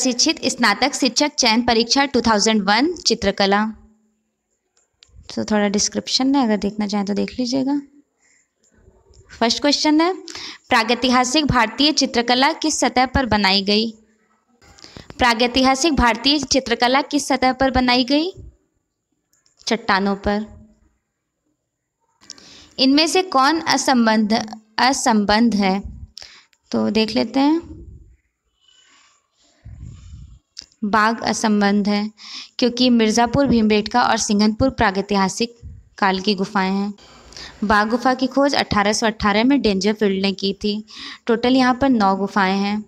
शिक्षित स्नातक शिक्षक चयन परीक्षा 2001 चित्रकला तो थोड़ा डिस्क्रिप्शन है अगर देखना चाहें तो देख लीजिएगा फर्स्ट क्वेश्चन है प्रागैतिहासिक भारतीय चित्रकला किस सतह पर बनाई गई प्रागैतिहासिक भारतीय चित्रकला किस सतह पर बनाई गई चट्टानों पर इनमें से कौन असंबंध असंबंध है तो देख लेते हैं बाघ असंबंध है क्योंकि मिर्ज़ापुर भीमबेटका और सिंघनपुर प्रागैतिहासिक काल की गुफाएं हैं बाघ गुफा की खोज 1818 में डेंजर फील्ड ने की थी टोटल यहाँ पर नौ गुफाएं हैं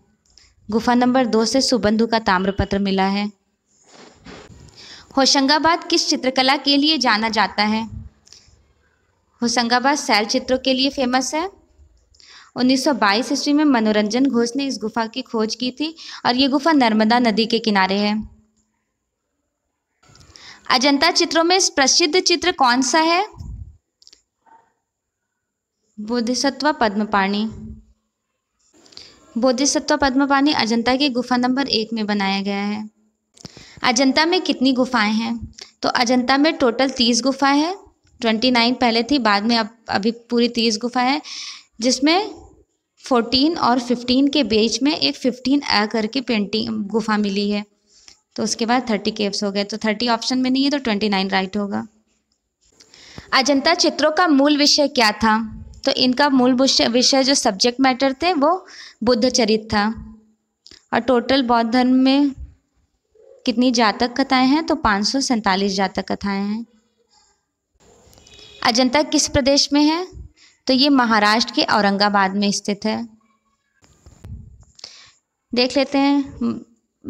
गुफा नंबर दो से सुबंधु का ताम्रपत्र मिला है होशंगाबाद किस चित्रकला के लिए जाना जाता है होशंगाबाद सैल चित्रों के लिए फेमस है 1922 ईस्वी में मनोरंजन घोष ने इस गुफा की खोज की थी और ये गुफा नर्मदा नदी के किनारे है अजंता चित्रों में प्रसिद्ध चित्र कौन सा है बोधिसत्व पद्मपाणी बोधिसत्व पद्मपाणी अजंता की गुफा नंबर एक में बनाया गया है अजंता में कितनी गुफाएं हैं तो अजंता में टोटल तीस गुफाएं हैं ट्वेंटी नाइन पहले थी बाद में अब अभी पूरी तीस गुफा है जिसमें फोर्टीन और फिफ्टीन के बीच में एक फिफ्टीन आ करके पेंटिंग गुफा मिली है तो उसके बाद थर्टी केव्स हो गए तो थर्टी ऑप्शन में नहीं है तो ट्वेंटी नाइन राइट होगा अजंता चित्रों का मूल विषय क्या था तो इनका मूल विषय जो सब्जेक्ट मैटर थे वो बुद्ध चरित था और टोटल बौद्ध धर्म में कितनी जातक कथाएं हैं तो पाँच सौ जातक कथाएं हैं अजंता किस प्रदेश में है तो ये महाराष्ट्र के औरंगाबाद में स्थित है देख लेते हैं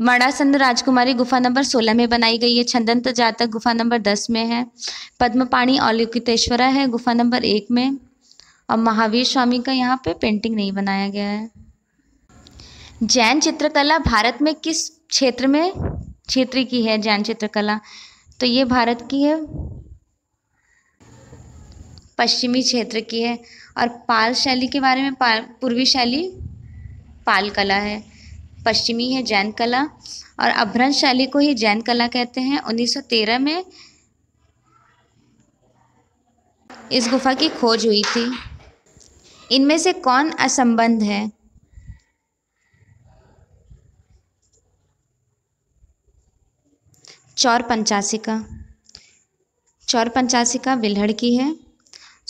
मड़ासंद राजकुमारी गुफा नंबर 16 में बनाई गई है छंदंत जातक गुफा नंबर 10 में है पद्मपाणी औलोकितेश्वरा है गुफा नंबर एक में और महावीर स्वामी का यहाँ पे पेंटिंग नहीं बनाया गया है जैन चित्रकला भारत में किस क्षेत्र में क्षेत्र की है जैन चित्रकला तो ये भारत की है पश्चिमी क्षेत्र की है और पाल शैली के बारे में पूर्वी शैली पाल कला है पश्चिमी है जैन कला और अभ्रंश शैली को ही जैन कला कहते हैं 1913 में इस गुफा की खोज हुई थी इनमें से कौन असंबंध है चौर पंचासिका चौर पंचासिका विल्हड़ की है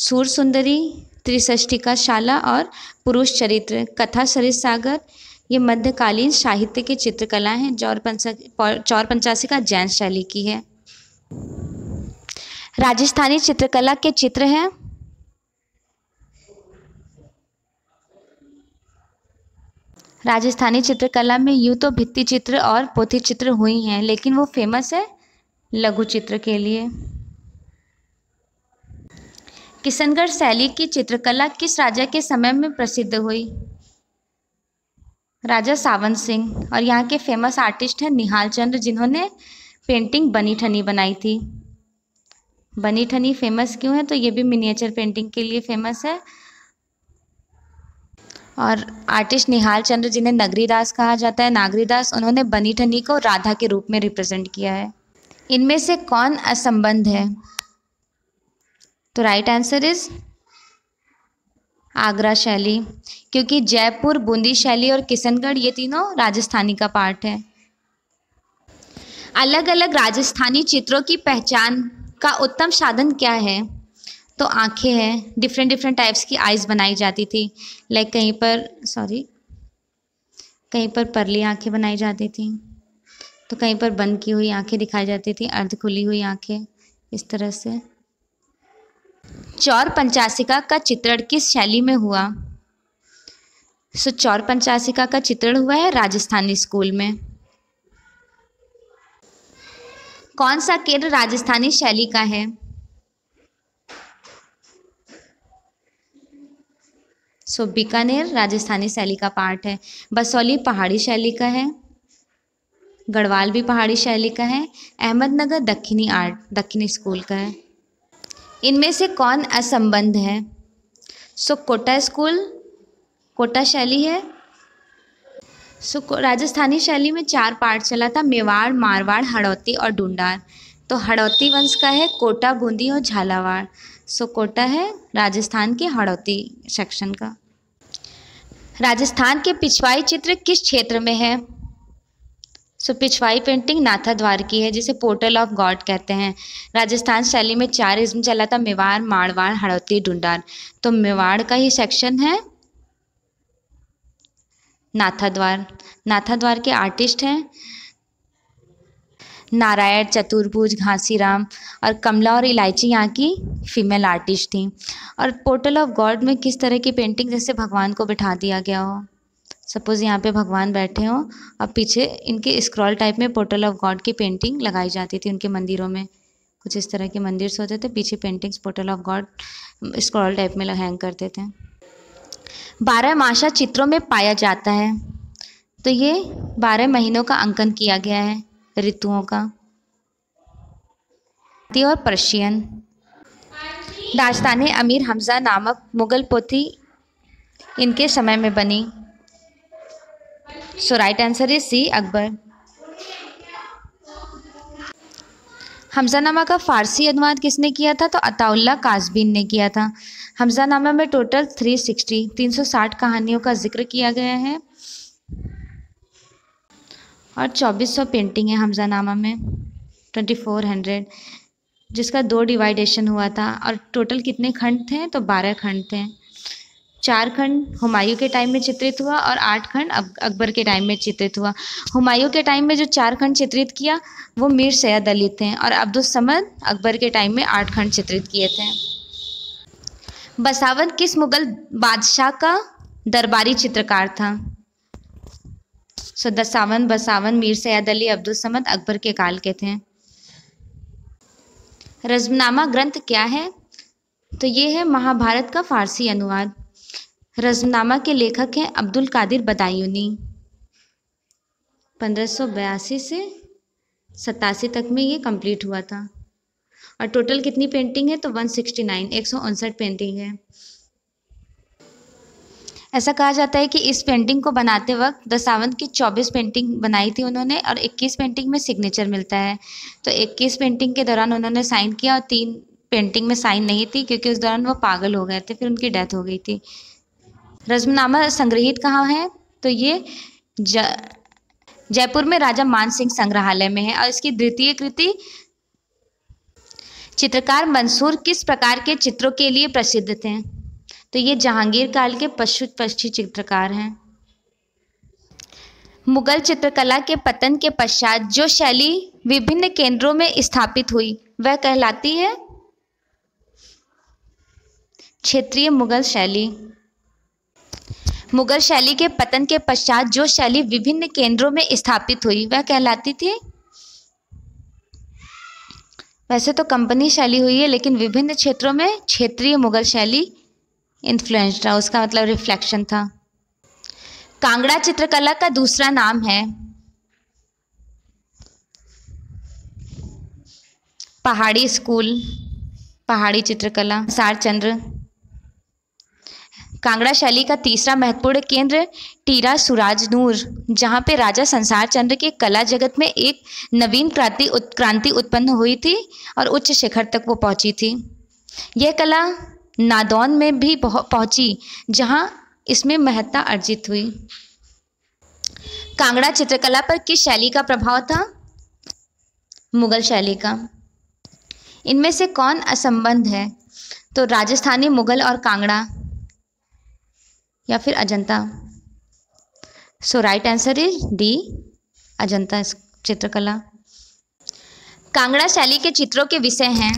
सूर सुंदरी त्रिष्ठी का शाला और पुरुष चरित्र कथा सरित सागर ये मध्यकालीन साहित्य की चित्रकला है चौर पंचा चौर पंचासी का जैन शैली की है राजस्थानी चित्रकला के चित्र हैं राजस्थानी चित्रकला में यूँ तो भित्ति चित्र और पोथी चित्र हुई हैं लेकिन वो फेमस है लघु चित्र के लिए किशनगढ़ शैली की चित्रकला किस राजा के समय में प्रसिद्ध हुई राजा सावन सिंह और यहाँ के फेमस आर्टिस्ट हैं निहाल चंद्र जिन्होंने पेंटिंग बनी ठनी बनाई थी बनी ठनी फेमस क्यों है तो ये भी मिनिएचर पेंटिंग के लिए फेमस है और आर्टिस्ट निहाल चंद्र जिन्हें नगरीदास कहा जाता है नागरीदास उन्होंने बनी ठनी को राधा के रूप में रिप्रेजेंट किया है इनमें से कौन असंबंध है तो राइट आंसर इज आगरा शैली क्योंकि जयपुर बूंदी शैली और किशनगढ़ ये तीनों राजस्थानी का पार्ट है अलग अलग राजस्थानी चित्रों की पहचान का उत्तम साधन क्या है तो आंखें हैं डिफरेंट डिफरेंट टाइप्स की आइज़ बनाई जाती थी लाइक कहीं पर सॉरी कहीं पर परली आंखें बनाई जाती थी तो कहीं पर बंद की हुई आंखें दिखाई जाती थी अर्ध खुली हुई आंखें इस तरह से चौर पंचासिका का चित्रण किस शैली में हुआ सो चौर पंचासिका का चित्रण हुआ है राजस्थानी स्कूल में कौन सा केंद्र राजस्थानी शैली का है सो बीकानेर राजस्थानी शैली का पार्ट है बसौली पहाड़ी शैली का है गढ़वाल भी पहाड़ी शैली का है अहमदनगर दक्षिणी आर्ट दक्षिणी स्कूल का है इनमें से कौन असंबंध है so so, Kota school Kota शैली है सो so, राजस्थानी शैली में चार पार्ट चला था मेवाड़ मारवाड़ हड़ौती और डूंडार तो हड़ौती वंश का है कोटा बूंदी और झालावाड़ सो so, कोटा है राजस्थान के हड़ौती सेक्शन का राजस्थान के पिछवाई चित्र किस क्षेत्र में है सो पिछवाई पेंटिंग नाथा द्वार की है जिसे पोर्टल ऑफ गॉड कहते हैं राजस्थान शैली में चार इज्म चला था मेवाड़ माड़वाड़ हड़ौती डुंडार तो मेवाड़ का ही सेक्शन है नाथा द्वार नाथा द्वार के आर्टिस्ट हैं नारायण चतुर्भुज घासीराम और कमला और इलायची यहाँ की फीमेल आर्टिस्ट थी और पोर्टल ऑफ गॉड में किस तरह की पेंटिंग जैसे भगवान को बिठा दिया गया हो सपोज़ यहाँ पे भगवान बैठे हों अब पीछे इनके स्क्रॉल टाइप में पोर्टल ऑफ गॉड की पेंटिंग लगाई जाती थी उनके मंदिरों में कुछ इस तरह के मंदिर होते थे पीछे paintings portal of god scroll type में हैंग करते थे बारह माशा चित्रों में पाया जाता है तो ये बारह महीनों का अंकन किया गया है ऋतुओं का और पर्शियन दास्तान अमीर हमजा नामक मुगल पोथी इनके समय में बनी right answer is C Akbar Hamza Hamzanama का फ़ारसी अनुवाद किसने किया था तो अताउल्ला काजबीन ने किया था हमजानामा में टोटल 360 360 कहानियों का जिक्र किया गया है और 2400 पेंटिंग है हमजानामा में 2400 जिसका दो डिवाइडेशन हुआ था और टोटल कितने खंड थे तो 12 खंड थे चार खंड हुमायूं के टाइम में चित्रित हुआ और आठ खंड अकबर के टाइम में चित्रित हुआ हुमायूं के टाइम में जो चार खंड चित्रित किया वो मीर सैद अली थे और अब्दुल समद अकबर के टाइम में आठ खंड चित्रित किए थे बसावत किस मुगल बादशाह का दरबारी चित्रकार था सो दसावन बसावन मीर सैद अली अब्दुल समद अकबर के काल के थे रजमनामा ग्रंथ क्या है तो ये है महाभारत का फारसी अनुवाद रजनामा के लेखक हैं अब्दुल कादिर बदायूनी पंद्रह से सतासी तक में ये कंप्लीट हुआ था और टोटल कितनी पेंटिंग है तो 169 एक सौ उनसठ पेंटिंग है ऐसा कहा जाता है कि इस पेंटिंग को बनाते वक्त दसावंत की 24 पेंटिंग बनाई थी उन्होंने और 21 पेंटिंग में सिग्नेचर मिलता है तो 21 पेंटिंग के दौरान उन्होंने साइन किया और तीन पेंटिंग में साइन नहीं थी क्योंकि उस दौरान वो पागल हो गए थे फिर उनकी डेथ हो गई थी रजमनामा संग्रहित कहाँ है तो ये जयपुर में राजा मानसिंह संग्रहालय में है और इसकी द्वितीय कृति चित्रकार मंसूर किस प्रकार के चित्रों के लिए प्रसिद्ध थे तो ये जहांगीर काल के पशु पक्षी चित्रकार हैं मुगल चित्रकला के पतन के पश्चात जो शैली विभिन्न केंद्रों में स्थापित हुई वह कहलाती है क्षेत्रीय मुगल शैली मुगल शैली के पतन के पश्चात जो शैली विभिन्न केंद्रों में स्थापित हुई वह कहलाती थी वैसे तो कंपनी शैली हुई है लेकिन विभिन्न क्षेत्रों में क्षेत्रीय मुगल शैली इन्फ्लुएंस था उसका मतलब रिफ्लेक्शन था कांगड़ा चित्रकला का दूसरा नाम है पहाड़ी स्कूल पहाड़ी चित्रकला सार चंद्र कांगड़ा शैली का तीसरा महत्वपूर्ण केंद्र टीरा नूर जहाँ पे राजा संसार चंद्र के कला जगत में एक नवीन क्रांति क्रांति उत्पन्न हुई थी और उच्च शिखर तक वो पहुँची थी यह कला नादौन में भी पहुँची जहाँ इसमें महत्ता अर्जित हुई कांगड़ा चित्रकला पर किस शैली का प्रभाव था मुगल शैली का इनमें से कौन असंबंध है तो राजस्थानी मुगल और कांगड़ा या फिर Ajanta so right answer is D Ajanta चित्रकला कांगड़ा शैली के चित्रों के विषय हैं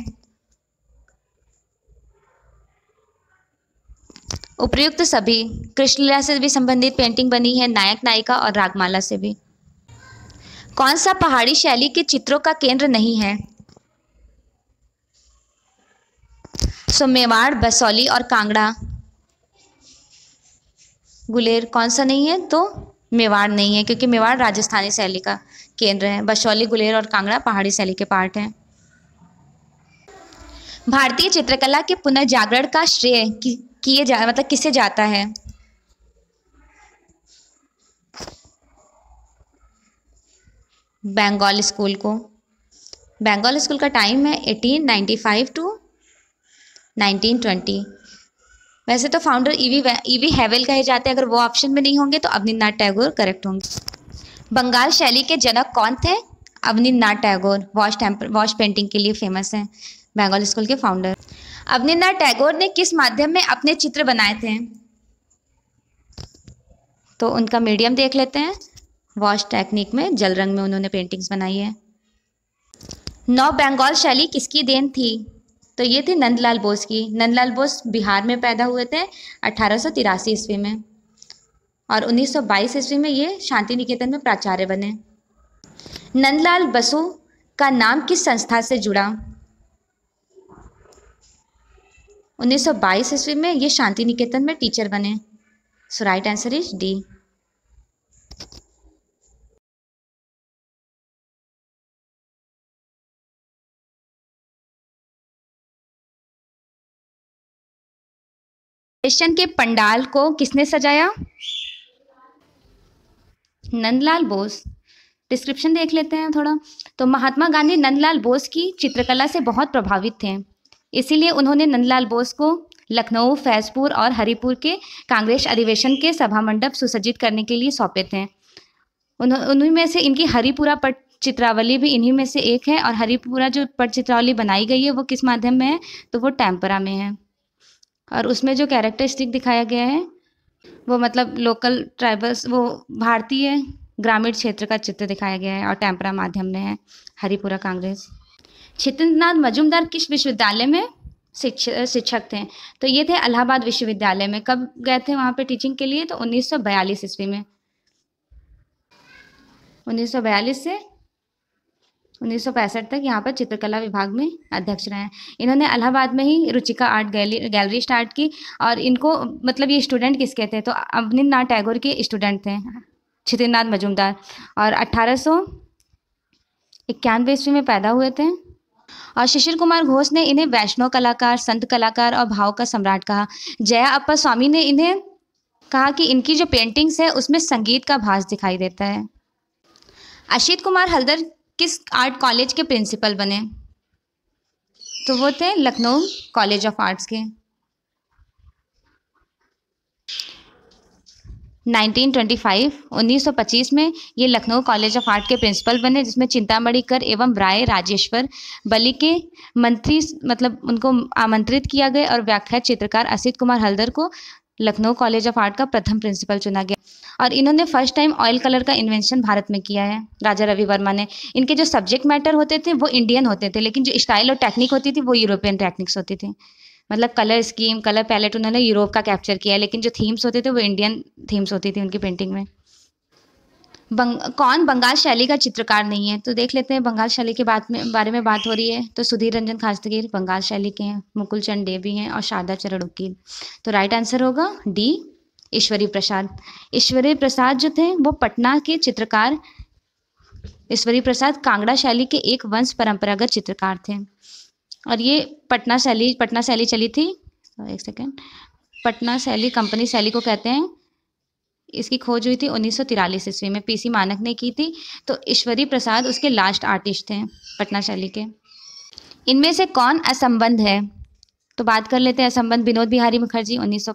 उपयुक्त सभी कृष्णलीला से भी संबंधित पेंटिंग बनी है नायक नायिका और रागमाला से भी कौन सा पहाड़ी शैली के चित्रों का केंद्र नहीं है सो मेवाड़ बसौली और कांगड़ा गुलेर कौन सा नहीं है तो मेवाड़ नहीं है क्योंकि मेवाड़ राजस्थानी शैली का केंद्र है बशौली गुलेर और कांगड़ा पहाड़ी शैली के पार्ट हैं भारतीय चित्रकला के पुनर्जागरण का श्रेय किए जा मतलब किसे जाता है बंगाल स्कूल को बंगाल स्कूल का टाइम है 1895 टू 1920 वैसे तो फाउंडर ईवी ईवी हैवेल कहे जाते हैं अगर वो ऑप्शन में नहीं होंगे तो नाथ टैगोर करेक्ट होंगे बंगाल शैली के जनक कौन थे Nath Tagore wash temper wash painting के लिए फेमस हैं बंगाल स्कूल के फाउंडर नाथ टैगोर ने किस माध्यम में अपने चित्र बनाए थे तो उनका मीडियम देख लेते हैं वॉश टेक्निक में जल रंग में उन्होंने पेंटिंग्स बनाई है नौ बंगाल शैली किसकी देन थी तो ये थी नंदलाल बोस की नंदलाल बोस बिहार में पैदा हुए थे अठारह ईस्वी में और 1922 ईस्वी में ये शांति निकेतन में प्राचार्य बने नंदलाल बसु का नाम किस संस्था से जुड़ा 1922 ईस्वी में ये शांति निकेतन में टीचर बने so right answer is D Krishna के पंडाल को किसने सजाया नंदलाल बोस डिस्क्रिप्शन देख लेते हैं थोड़ा तो महात्मा गांधी नंदलाल बोस की चित्रकला से बहुत प्रभावित थे इसीलिए उन्होंने नंदलाल बोस को लखनऊ फैजपुर और हरिपुर के कांग्रेस अधिवेशन के सभा मंडप सुसज्जित करने के लिए सौंपे थे उन्हीं में से इनकी हरिपुरा पट चित्रावली भी इन्हीं में से एक है और हरिपुरा जो पट चित्रावली बनाई गई है वो किस माध्यम में है तो वो टेम्परा में है और उसमें जो कैरेक्टरिस्टिक दिखाया गया है वो मतलब लोकल ट्राइबल्स वो भारतीय ग्रामीण क्षेत्र का चित्र दिखाया गया है और टेम्परा माध्यम में है हरिपुरा कांग्रेस छितेंद्रनाथ मजुमदार किस विश्वविद्यालय में शिक्षक थे तो ये थे इलाहाबाद विश्वविद्यालय में कब गए थे वहाँ पे टीचिंग के लिए तो 1942 ईस्वी में 1942 से उन्नीस तक यहाँ पर चित्रकला विभाग में अध्यक्ष रहे हैं इन्होंने इलाहाबाद में ही Ruchika art gallery gallery start की और इनको मतलब ये स्टूडेंट किसके थे तो नाथ टैगोर के स्टूडेंट थे छितिन्द्रनाथ मजुमदार और अट्ठारह सौ इक्यानवे ईस्वी में पैदा हुए थे और शिशिर कुमार घोष ने इन्हें वैष्णव कलाकार संत कलाकार और भाव का सम्राट कहा जया अप्पा स्वामी ने इन्हें कहा कि इनकी जो पेंटिंग्स है उसमें संगीत का भास दिखाई देता है अशित कुमार हल्दर किस आर्ट कॉलेज के प्रिंसिपल बने तो वो थे लखनऊ कॉलेज ऑफ आर्ट्स के 1925 1925 में ये लखनऊ कॉलेज ऑफ आर्ट के प्रिंसिपल बने जिसमें चिंतामणि कर एवं राय राजेश्वर बलि के मंत्री मतलब उनको आमंत्रित किया गया और व्याख्या चित्रकार असित कुमार हल्दर को लखनऊ कॉलेज ऑफ आर्ट का प्रथम प्रिंसिपल चुना गया और इन्होंने फर्स्ट टाइम ऑयल कलर का इन्वेंशन भारत में किया है राजा रवि वर्मा ने इनके जो सब्जेक्ट मैटर होते थे वो इंडियन होते थे लेकिन जो स्टाइल और टेक्निक होती थी वो यूरोपियन टेक्निक्स होती थी मतलब कलर स्कीम कलर पैलेट उन्होंने यूरोप का कैप्चर किया लेकिन जो थीम्स होते थे वो इंडियन थीम्स होती थी उनकी पेंटिंग में बंग, कौन बंगाल शैली का चित्रकार नहीं है तो देख लेते हैं बंगाल शैली के बात में बारे में बात हो रही है तो सुधीर रंजन खास्तगीर बंगाल शैली के हैं मुकुल चंद डे भी हैं और शारदा चरण उकील तो राइट आंसर होगा डी ईश्वरी प्रसाद ईश्वरी प्रसाद जो थे वो पटना के चित्रकार ईश्वरी प्रसाद कांगड़ा शैली के एक वंश परंपरागत चित्रकार थे और ये पटना शैली पटना शैली चली थी एक सेकेंड पटना शैली कंपनी शैली को कहते हैं इसकी खोज हुई थी उन्नीस सौ ईस्वी में पीसी मानक ने की थी तो ईश्वरी प्रसाद उसके लास्ट आर्टिस्ट थे पटना शैली के इनमें से कौन असंबंध है तो बात कर लेते हैं असंबंध विनोद बिहारी मुखर्जी उन्नीस सौ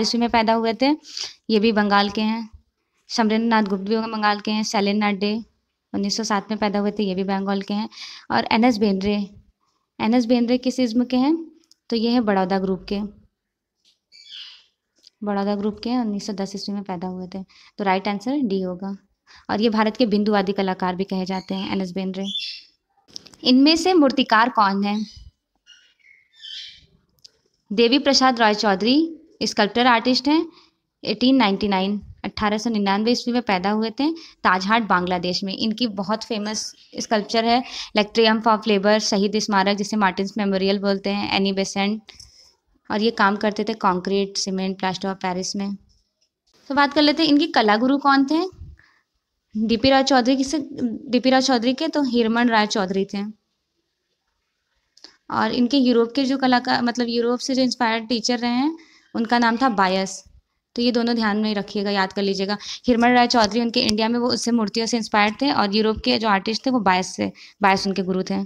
ईस्वी में पैदा हुए थे ये भी बंगाल के हैं शमरेंद्र नाथ गुप्त भी बंगाल के हैं शैलेंद्र नाथ डे 1907 में पैदा हुए थे ये भी बंगाल के हैं और N S Bendre N S Bendre किस इज्म के हैं तो ये है बड़ौदा ग्रुप के बड़ौदा ग्रुप के उन्नीस सौ दस ईस्वी में पैदा हुए थे तो राइट आंसर डी होगा और ये भारत के बिंदु आदि कलाकार भी कहे जाते हैं एन एस बेंद्रे इनमें से मूर्तिकार कौन है देवी प्रसाद रॉय चौधरी स्कल्प्टर आर्टिस्ट हैं 1899 1899 ईस्वी में पैदा हुए थे ताजहाट बांग्लादेश में इनकी बहुत फेमस स्कल्पचर है लेक्ट्रियम ट्रियम्फ ऑफ लेबर शहीद स्मारक जिसे मार्टिन्स मेमोरियल बोलते हैं एनी बेसेंट और ये काम करते थे concrete cement plaster of Paris में तो बात कर लेते हैं इनके कला गुरु कौन थे डीपी राय चौधरी किसे डीपी राय चौधरी के तो हिरमन राय चौधरी थे और इनके यूरोप के जो कलाकार मतलब यूरोप से जो इंस्पायर्ड टीचर रहे हैं उनका नाम था बायस तो ये दोनों ध्यान में रखिएगा याद कर लीजिएगा हिरमन राय चौधरी उनके इंडिया में वो उससे मूर्तियों से इंस्पायर थे और यूरोप के जो आर्टिस्ट थे वो बायस से बायस उनके गुरु थे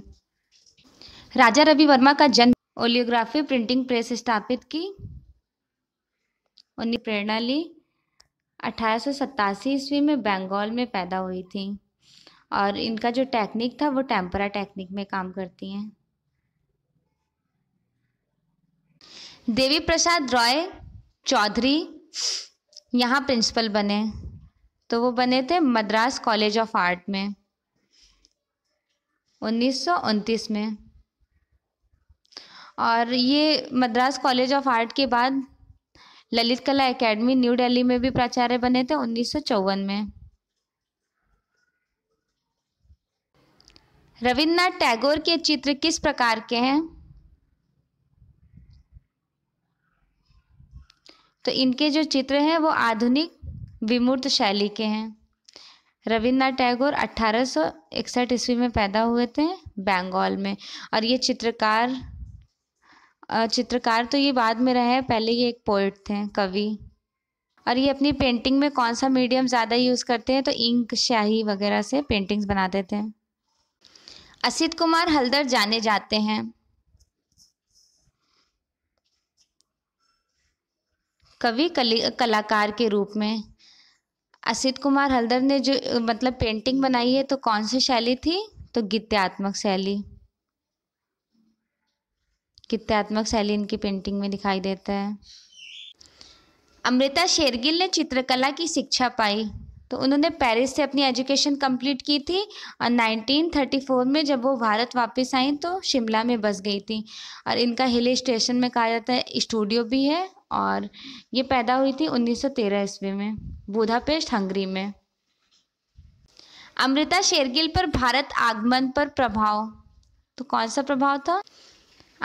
राजा रवि वर्मा का जन्म ओलियोग्राफी प्रिंटिंग प्रेस स्थापित की उनकी प्रेरणा ली अठारह ईस्वी में बंगाल में पैदा हुई थी और इनका जो टेक्निक था वो टेम्परा टेक्निक में काम करती हैं देवी प्रसाद रॉय चौधरी यहाँ प्रिंसिपल बने तो वो बने थे मद्रास कॉलेज ऑफ आर्ट में उन्नीस में और ये मद्रास कॉलेज ऑफ आर्ट के बाद ललित कला एकेडमी न्यू दिल्ली में भी प्राचार्य बने थे उन्नीस में रविन्द्रनाथ टैगोर के चित्र किस प्रकार के हैं तो इनके जो चित्र हैं वो आधुनिक विमूर्त शैली के हैं रविन्द्रनाथ टैगोर 1861 ईस्वी में पैदा हुए थे बंगाल में और ये चित्रकार चित्रकार तो ये बाद में रहे पहले ये एक पोइट थे कवि और ये अपनी पेंटिंग में कौन सा मीडियम ज़्यादा यूज़ करते हैं तो इंक शाही वगैरह से पेंटिंग्स बना देते हैं असित कुमार हल्दर जाने जाते हैं कवि कलाकार के रूप में असित कुमार हल्दर ने जो मतलब पेंटिंग बनाई है तो कौन सी शैली थी तो गीत्यात्मक शैली कित्यात्मक शैली इनकी पेंटिंग में दिखाई देता है अमृता शेरगिल ने चित्रकला की शिक्षा पाई तो उन्होंने पेरिस से अपनी एजुकेशन कंप्लीट की थी और 1934 में जब वो भारत वापस आई तो शिमला में बस गई थी और इनका हिल स्टेशन में कहा जाता है स्टूडियो भी है और ये पैदा हुई थी 1913 ईस्वी में बुधापेस्ट हंगरी में अमृता शेरगिल पर भारत आगमन पर प्रभाव तो कौन सा प्रभाव था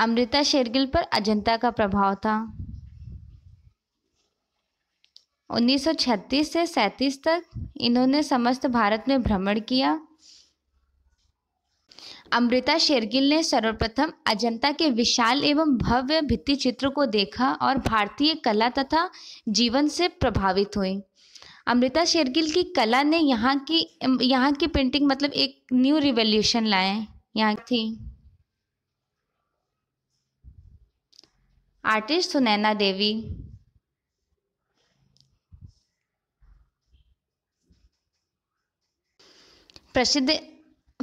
अमृता शेरगिल पर अजंता का प्रभाव था 1936 से 37 तक इन्होंने समस्त भारत में भ्रमण किया अमृता शेरगिल ने सर्वप्रथम अजंता के विशाल एवं भव्य भित्ति चित्र को देखा और भारतीय कला तथा जीवन से प्रभावित हुई अमृता शेरगिल की कला ने यहाँ की यहाँ की पेंटिंग मतलब एक न्यू रिवोल्यूशन लाए यहाँ थी आर्टिस्ट सुनैना तो देवी प्रसिद्ध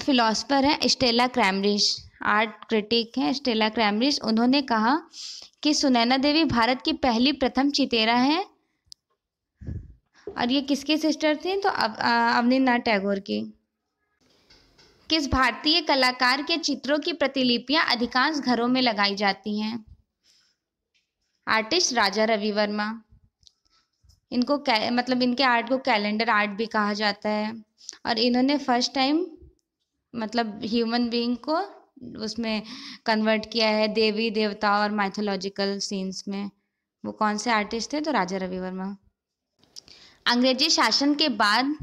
फिलोसफर हैं स्टेला क्रैमरिश आर्ट क्रिटिक हैं स्टेला क्रैमरिश उन्होंने कहा कि सुनैना देवी भारत की पहली प्रथम चितेरा हैं और ये किसके सिस्टर थी तो अवनी अवनीनाथ टैगोर की किस भारतीय कलाकार के चित्रों की प्रतिलिपियां अधिकांश घरों में लगाई जाती हैं आर्टिस्ट राजा रवि वर्मा इनको मतलब इनके आर्ट को कैलेंडर आर्ट भी कहा जाता है और इन्होंने फर्स्ट टाइम मतलब ह्यूमन बीइंग को उसमें कन्वर्ट किया है देवी देवता और माइथोलॉजिकल सीन्स में वो कौन से आर्टिस्ट थे तो राजा रवि वर्मा अंग्रेजी शासन के बाद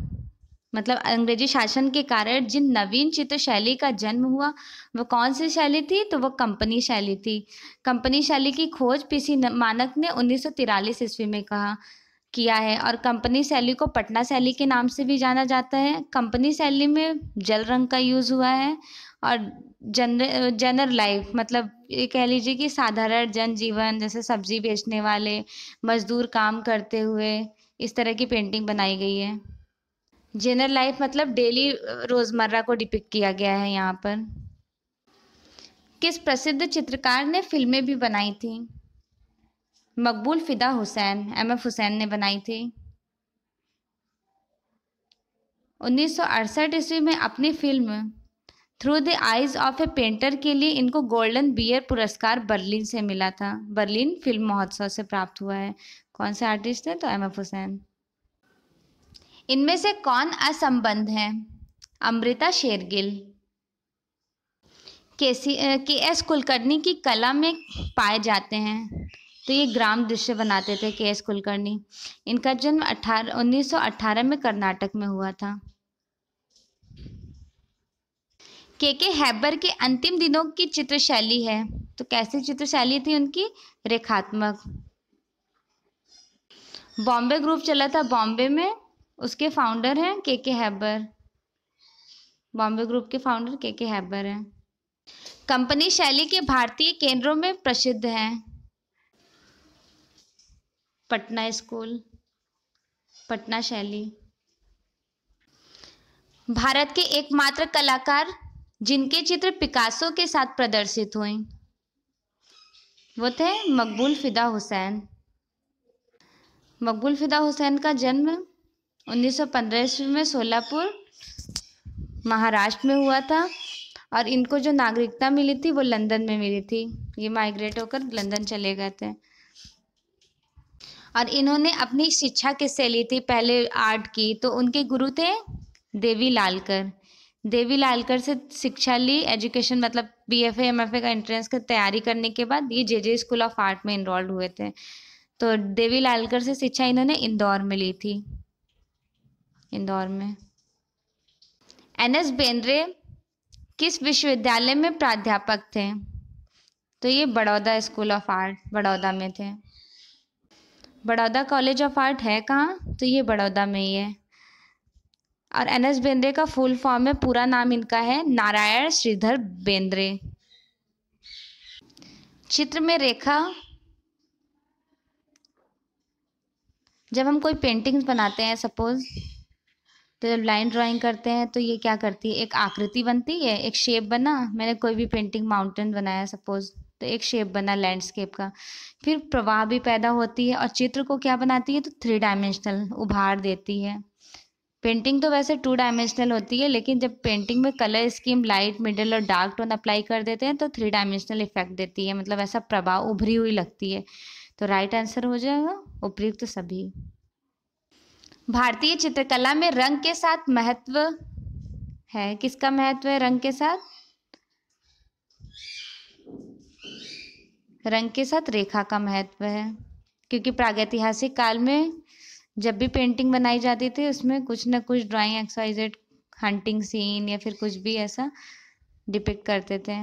मतलब अंग्रेजी शासन के कारण जिन नवीन चित्र शैली का जन्म हुआ वह कौन सी शैली थी तो वह कंपनी शैली थी कंपनी शैली की खोज पीसी मानक ने उन्नीस ईस्वी में कहा किया है और कंपनी शैली को पटना शैली के नाम से भी जाना जाता है कंपनी शैली में जल रंग का यूज़ हुआ है और जनर जनरल लाइफ मतलब ये कह लीजिए कि साधारण जनजीवन जैसे सब्जी बेचने वाले मजदूर काम करते हुए इस तरह की पेंटिंग बनाई गई है जनरल लाइफ मतलब डेली रोज़मर्रा को डिपिक्ट किया गया है यहाँ पर किस प्रसिद्ध चित्रकार ने फिल्में भी बनाई थी मकबूल फिदा हुसैन एम एफ हुसैन ने बनाई थी 1968 ईस्वी में अपनी film through the eyes of a painter के लिए इनको गोल्डन बियर पुरस्कार बर्लिन से मिला था बर्लिन फिल्म महोत्सव से प्राप्त हुआ है कौन सा आर्टिस्ट है तो एम एफ हुसैन इनमें से कौन असंबंध हैं अमृता शेरगिल के के एस कुलकर्णी की कला में पाए जाते हैं तो ये ग्राम दृश्य बनाते थे के एस कुलकर्णी इनका जन्म अठारह उन्नीस में कर्नाटक में हुआ था के के हैबर के अंतिम दिनों की चित्र शैली है तो कैसी चित्र शैली थी उनकी रेखात्मक बॉम्बे ग्रुप चला था बॉम्बे में उसके फाउंडर हैं K K Hebbar Bombay group के फाउंडर के के हैबर हैं कंपनी शैली के भारतीय केंद्रों में प्रसिद्ध हैं पटना स्कूल पटना शैली भारत के एकमात्र कलाकार जिनके चित्र पिकासो के साथ प्रदर्शित हुए वो थे मकबूल फिदा हुसैन मकबूल फिदा हुसैन का जन्म उन्नीस सौ पंद्रह ईस्वी में सोलापुर महाराष्ट्र में हुआ था और इनको जो नागरिकता मिली थी वो लंदन में मिली थी ये माइग्रेट होकर लंदन चले गए थे और इन्होंने अपनी शिक्षा किससे ली थी पहले आर्ट की तो उनके गुरु थे देवी लालकर देवी लालकर से शिक्षा ली एजुकेशन मतलब बी एफ एमएफए का एंट्रेंस की तैयारी करने के बाद ये J J school of art में इनरोल्ड हुए थे तो देवी लालकर से शिक्षा इन्होंने इंदौर में ली थी इंदौर में एन एस बेंद्रे किस विश्वविद्यालय में प्राध्यापक थे तो ये Baroda school of art Baroda में थे बड़ौदा कॉलेज ऑफ आर्ट है कहाँ तो ये बड़ौदा में ही है और एन एस बेंद्रे का फुल फॉर्म है पूरा नाम इनका है नारायण श्रीधर बेंद्रे चित्र में रेखा जब हम कोई पेंटिंग्स बनाते हैं सपोज़ तो जब लाइन ड्राइंग करते हैं तो ये क्या करती है एक आकृति बनती है एक शेप बना मैंने कोई भी पेंटिंग माउंटेन बनाया सपोज तो एक शेप बना लैंडस्केप का फिर प्रवाह भी पैदा होती है और चित्र को क्या बनाती है तो थ्री डायमेंशनल उभार देती है पेंटिंग तो वैसे टू डायमेंशनल होती है लेकिन जब पेंटिंग में कलर स्कीम लाइट मिडिल और डार्क टोन अप्लाई कर देते हैं तो थ्री डायमेंशनल इफेक्ट देती है मतलब ऐसा प्रभाव उभरी हुई लगती है तो राइट आंसर हो जाएगा उपयुक्त तो सभी भारतीय चित्रकला में रंग के साथ महत्व है किसका महत्व है रंग के साथ रंग के साथ रेखा का महत्व है क्योंकि प्रागैतिहासिक काल में जब भी पेंटिंग बनाई जाती थी उसमें कुछ ना कुछ ड्राइंग एक्सवाइजेड हंटिंग सीन या फिर कुछ भी ऐसा डिपिक्ट करते थे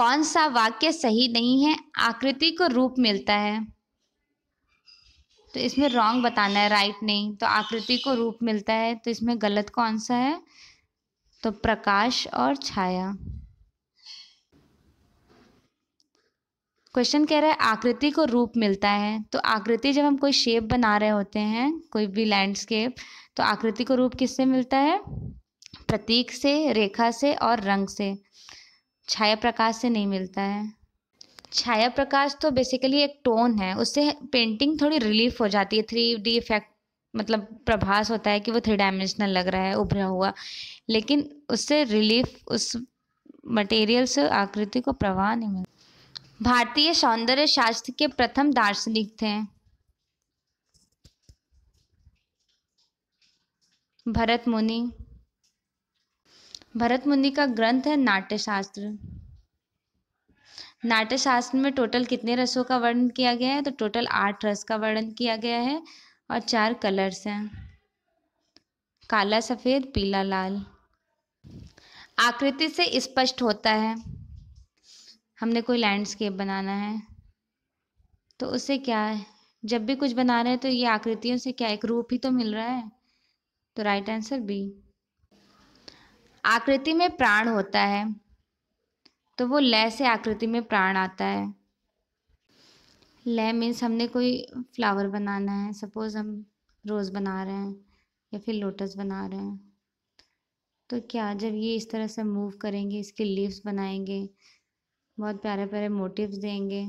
कौन सा वाक्य सही नहीं है आकृति को रूप मिलता है तो इसमें रॉन्ग बताना है राइट नहीं तो आकृति को रूप मिलता है तो इसमें गलत कौन सा है तो प्रकाश और छाया क्वेश्चन कह रहा है आकृति को रूप मिलता है तो आकृति जब हम कोई शेप बना रहे होते हैं कोई भी लैंडस्केप तो आकृति को रूप किससे मिलता है प्रतीक से रेखा से और रंग से छाया प्रकाश से नहीं मिलता है छाया प्रकाश तो बेसिकली एक टोन है उससे पेंटिंग थोड़ी रिलीफ हो जाती है थ्री डी इफेक्ट मतलब प्रभास होता है कि वो थ्री डायमेंशनल लग रहा है उभरा हुआ लेकिन उससे रिलीफ उस मटेरियल से आकृति को प्रवाह नहीं मिलता भारतीय सौंदर्य शास्त्र के प्रथम दार्शनिक थे भरत मुनि भरत मुनि का ग्रंथ है नाट्यशास्त्र नाट्यशास्त्र शास्त्र में टोटल कितने रसों का वर्णन किया गया है तो टोटल आठ रस का वर्णन किया गया है और चार कलर्स हैं काला सफ़ेद पीला लाल आकृति से स्पष्ट होता है हमने कोई लैंडस्केप बनाना है तो उससे क्या है जब भी कुछ बना रहे हैं तो ये आकृतियों से क्या एक रूप ही तो मिल रहा है तो राइट आंसर बी आकृति में प्राण होता है तो वो लय से आकृति में प्राण आता है लय मीन्स हमने कोई फ्लावर बनाना है सपोज हम रोज़ बना रहे हैं या फिर लोटस बना रहे हैं तो क्या जब ये इस तरह से मूव करेंगे इसके लीव्स बनाएंगे बहुत प्यारे प्यारे मोटिव्स देंगे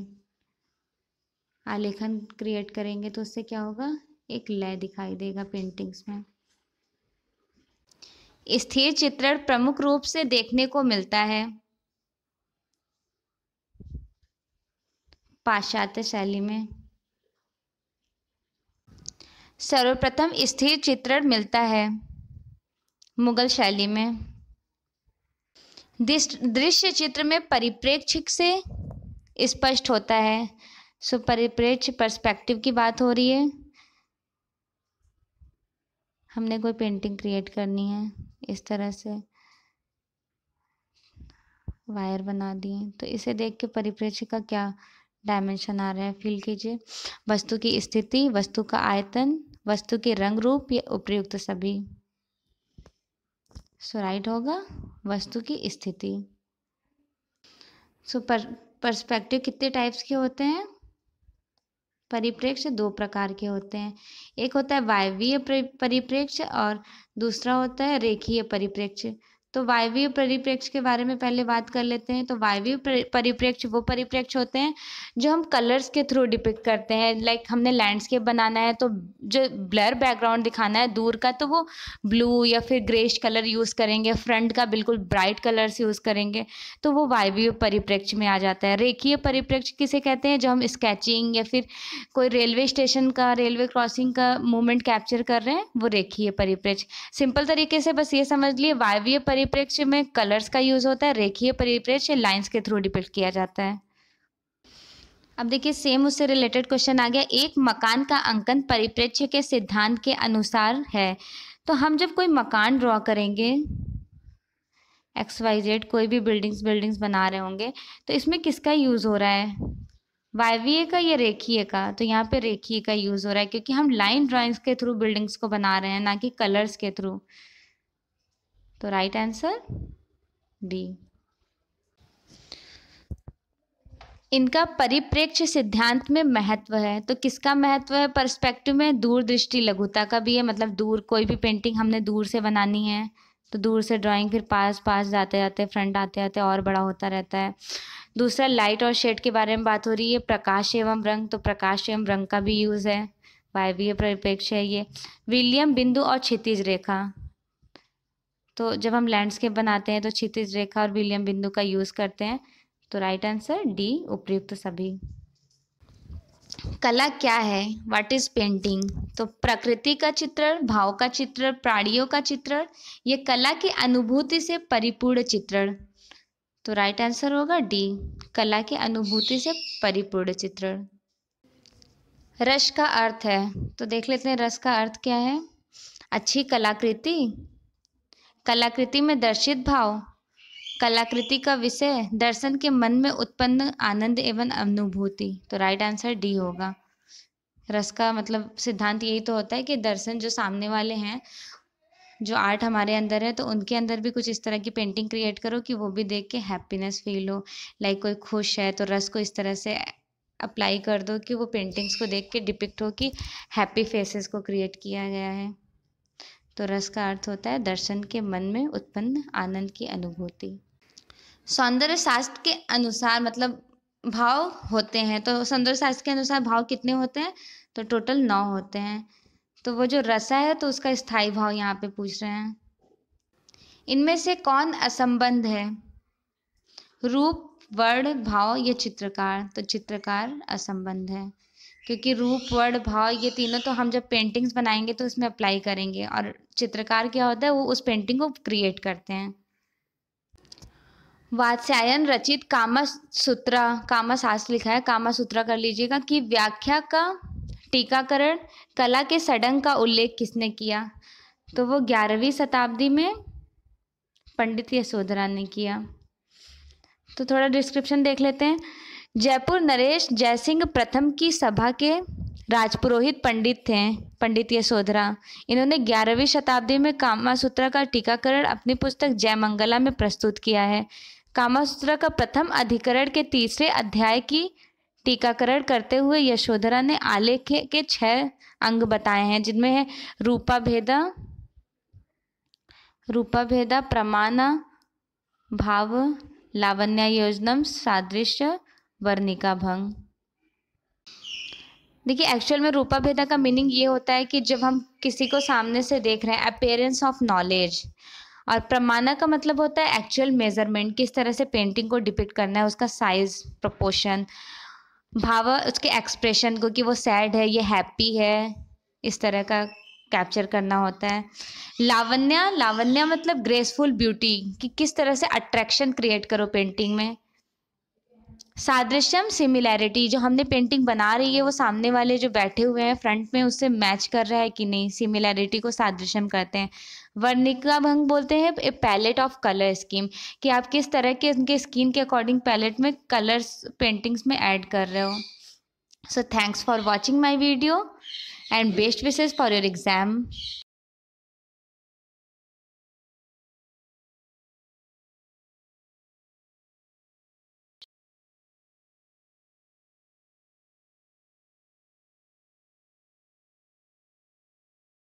आलेखन क्रिएट करेंगे तो उससे क्या होगा एक लय दिखाई देगा पेंटिंग्स में स्थिर चित्रण प्रमुख रूप से देखने को मिलता है पाश्चात्य शैली में सर्वप्रथम स्थिर चित्रण मिलता है मुगल शैली में दृश्य चित्र में परिप्रेक्ष्य से स्पष्ट होता है सो परिप्रेक्ष्य पर्सपेक्टिव की बात हो रही है हमने कोई पेंटिंग क्रिएट करनी है इस तरह से वायर बना दिए तो इसे देख के परिप्रेक्ष्य का क्या डायमेंशन आ रहे हैं फील कीजिए वस्तु की स्थिति वस्तु का आयतन वस्तु के रंग रूप या उपयुक्त सभी सो राइट होगा वस्तु की स्थिति सो पर पर्सपेक्टिव कितने टाइप्स के होते हैं परिप्रेक्ष्य दो प्रकार के होते हैं एक होता है वायवीय परिप्रेक्ष्य और दूसरा होता है रेखीय परिप्रेक्ष्य तो वायवीय परिप्रेक्ष्य के बारे में पहले बात कर लेते हैं तो वायवीय परिप्रेक्ष्य वो परिप्रेक्ष्य होते हैं जो हम कलर्स के थ्रू डिपिक्ट करते हैं लाइक हमने लैंडस्केप बनाना है तो जो ब्लर बैकग्राउंड दिखाना है दूर का तो वो ब्लू या फिर ग्रेस कलर यूज़ करेंगे फ्रंट का बिल्कुल ब्राइट कलर्स यूज़ करेंगे तो वो वायवीय परिप्रेक्ष्य में आ जाता है रेखीय परिप्रेक्ष्य किसे कहते हैं जो हम स्केचिंग या फिर कोई रेलवे स्टेशन का रेलवे क्रॉसिंग का मूवमेंट कैप्चर कर रहे हैं वो रेखीय परिप्रेक्ष्य सिंपल तरीके से बस ये समझ लिए वायवीय परिप्रेक्ष्य में कलर्स का यूज़ होता है रेखीय परिप्रेक्ष्य लाइंस के थ्रू डिपिक्ट किया जाता है अब देखिए सेम उससे रिलेटेड क्वेश्चन आ गया एक मकान का अंकन परिप्रेक्ष्य के सिद्धांत के अनुसार है तो हम जब कोई मकान ड्रॉ करेंगे एक्स वाई जेड कोई भी बिल्डिंग्स बिल्डिंग्स बना रहे होंगे तो इसमें किसका यूज़ हो रहा है वायवीय का या रेखीय का तो यहाँ पे रेखीय का यूज़ हो रहा है क्योंकि हम लाइन ड्राइंग्स के थ्रू बिल्डिंग्स को बना रहे हैं ना कि कलर्स के थ्रू तो राइट आंसर डी इनका परिप्रेक्ष्य सिद्धांत में महत्व है तो किसका महत्व है पर्सपेक्टिव में दूर दृष्टि लघुता का भी है मतलब दूर कोई भी पेंटिंग हमने दूर से बनानी है तो दूर से ड्राइंग फिर पास पास जाते जाते फ्रंट आते आते और बड़ा होता रहता है दूसरा लाइट और शेड के बारे में बात हो रही है प्रकाश एवं रंग तो प्रकाश एवं रंग का भी यूज़ है वायवीय परिप्रेक्ष्य है ये विलियम बिंदु और क्षितिज रेखा तो जब हम लैंडस्केप बनाते हैं तो क्षितिज रेखा और विलियम बिंदु का यूज़ करते हैं तो राइट आंसर डी उपयुक्त सभी कला क्या है व्हाट इज पेंटिंग तो प्रकृति का चित्रण भाव का चित्रण प्राणियों का चित्रण ये कला की अनुभूति से परिपूर्ण चित्रण तो राइट आंसर होगा डी कला की अनुभूति से परिपूर्ण चित्रण रस का अर्थ है तो देख लेते हैं रस का अर्थ क्या है अच्छी कलाकृति कलाकृति में दर्शित भाव कलाकृति का विषय दर्शन के मन में उत्पन्न आनंद एवं अनुभूति तो राइट आंसर डी होगा रस का मतलब सिद्धांत यही तो होता है कि दर्शन जो सामने वाले हैं जो आर्ट हमारे अंदर है तो उनके अंदर भी कुछ इस तरह की पेंटिंग क्रिएट करो कि वो भी देख के हैप्पीनेस फील हो लाइक कोई खुश है तो रस को इस तरह से अप्लाई कर दो कि वो पेंटिंग्स को देख के डिपिक्ट हो कि हैप्पी फेसेस को क्रिएट किया गया है तो रस का अर्थ होता है दर्शन के मन में उत्पन्न आनंद की अनुभूति सौंदर्य शास्त्र के अनुसार मतलब भाव होते हैं तो सौंदर्य शास्त्र के अनुसार भाव कितने होते हैं तो टोटल नौ होते हैं तो वो जो रसा है तो उसका स्थाई भाव यहाँ पे पूछ रहे हैं इनमें से कौन असंबंध है रूप वर्ण भाव या चित्रकार तो चित्रकार असंबंध है क्योंकि रूप वर्ड भाव ये तीनों तो हम जब पेंटिंग्स बनाएंगे तो उसमें अप्लाई करेंगे और चित्रकार क्या होता है वो उस पेंटिंग को क्रिएट करते हैं वात्स्यायन रचित कामा सूत्रा कामा शास्त्र लिखा है कामा सूत्रा कर लीजिएगा कि व्याख्या का टीकाकरण कला के सडंग का उल्लेख किसने किया तो वो ग्यारहवीं शताब्दी में पंडित यशोधरा ने किया तो थोड़ा डिस्क्रिप्शन देख लेते हैं जयपुर नरेश जयसिंह प्रथम की सभा के राजपुरोहित पंडित थे पंडित यशोधरा इन्होंने ग्यारहवीं शताब्दी में कामासूत्र का टीकाकरण अपनी पुस्तक जयमंगला में प्रस्तुत किया है कामासूत्र का प्रथम अधिकरण के तीसरे अध्याय की टीकाकरण करते हुए यशोधरा ने आलेख के छह अंग बताए हैं जिनमें है रूपा भेदा रूपा भेदा प्रमाणा भाव लावण्य योजनम सादृश्य वर्णिका भंग देखिए एक्चुअल में रूपा भेदा का मीनिंग ये होता है कि जब हम किसी को सामने से देख रहे हैं अपेयरेंस ऑफ नॉलेज और प्रमाणा का मतलब होता है एक्चुअल मेजरमेंट किस तरह से पेंटिंग को डिपिक्ट करना है उसका साइज प्रोपोर्शन भाव उसके एक्सप्रेशन को कि वो सैड है ये हैप्पी है इस तरह का कैप्चर करना होता है लावण्या लावण्या मतलब ग्रेसफुल ब्यूटी कि किस तरह से अट्रैक्शन क्रिएट करो पेंटिंग में सादृश्यम सिमिलैरिटी जो हमने पेंटिंग बना रही है वो सामने वाले जो बैठे हुए हैं फ्रंट में उससे मैच कर रहा है कि नहीं सिमिलैरिटी को सादृश्यम करते हैं वर्णिका भंग बोलते हैं a palette of colour scheme कि आप किस तरह के उनके स्किन के अकॉर्डिंग पैलेट में कलर्स पेंटिंग्स में ऐड कर रहे हो so thanks for watching my video and best wishes for your exam